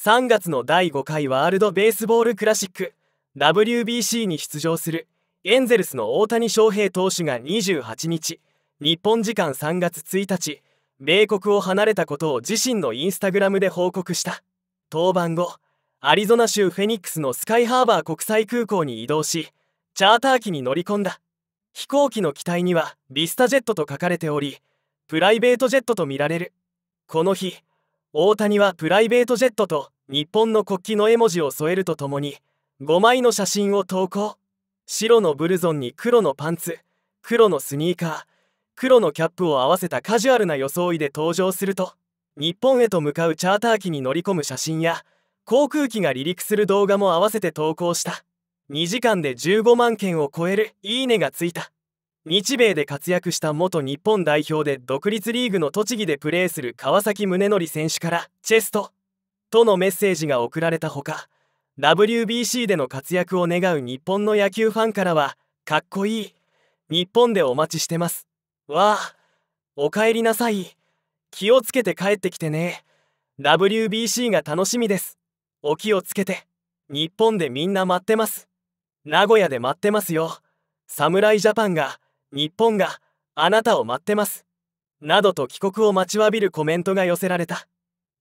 3月の第5回ワールド・ベースボール・クラシック WBC に出場するエンゼルスの大谷翔平投手が28日日本時間3月1日米国を離れたことを自身のインスタグラムで報告した登板後アリゾナ州フェニックスのスカイハーバー国際空港に移動しチャーター機に乗り込んだ飛行機の機体にはビスタジェットと書かれておりプライベートジェットとみられるこの日大谷はプライベートジェットと日本の国旗の絵文字を添えるとともに5枚の写真を投稿白のブルゾンに黒のパンツ黒のスニーカー黒のキャップを合わせたカジュアルな装いで登場すると日本へと向かうチャーター機に乗り込む写真や航空機が離陸する動画も合わせて投稿した2時間で15万件を超える「いいね」がついた。日米で活躍した元日本代表で独立リーグの栃木でプレーする川崎宗則選手から「チェスト」とのメッセージが送られたほか WBC での活躍を願う日本の野球ファンからは「かっこいい」「日本でお待ちしてます」「わあおかえりなさい」「気をつけて帰ってきてね」「WBC が楽しみです」「お気をつけて」「日本でみんな待ってます」「名古屋で待ってますよ」「侍ジャパンが」日本があなたを待ってますなどと帰国を待ちわびるコメントが寄せられた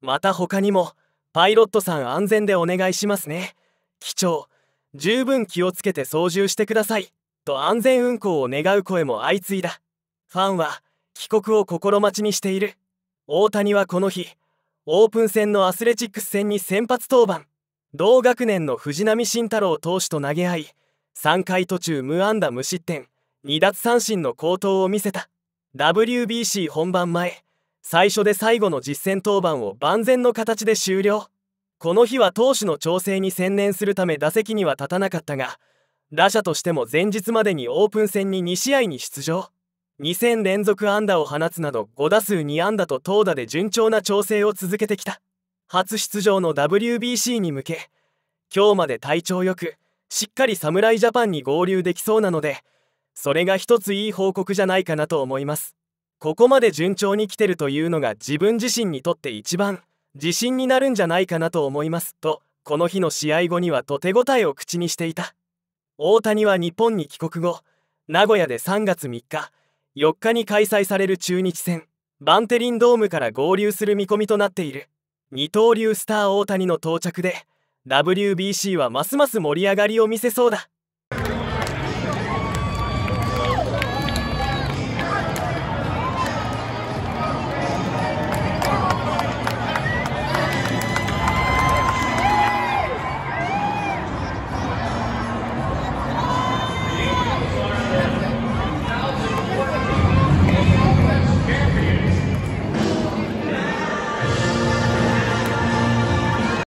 また他にもパイロットさん安全でお願いしますね機長十分気をつけて操縦してくださいと安全運航を願う声も相次いだファンは帰国を心待ちにしている大谷はこの日オープン戦のアスレチックス戦に先発登板同学年の藤浪晋太郎投手と投げ合い3回途中無安打無失点2奪三振の好投を見せた WBC 本番前最初で最後の実戦登板を万全の形で終了この日は投手の調整に専念するため打席には立たなかったが打者としても前日までにオープン戦に2試合に出場2戦連続安打を放つなど5打数2安打と投打で順調な調整を続けてきた初出場の WBC に向け今日まで体調よくしっかり侍ジャパンに合流できそうなのでそれが一ついい報告じゃないかなと思いますここまで順調に来てるというのが自分自身にとって一番自信になるんじゃないかなと思いますとこの日の試合後にはと手応えを口にしていた大谷は日本に帰国後名古屋で3月3日4日に開催される中日戦バンテリンドームから合流する見込みとなっている二刀流スター大谷の到着で WBC はますます盛り上がりを見せそうだ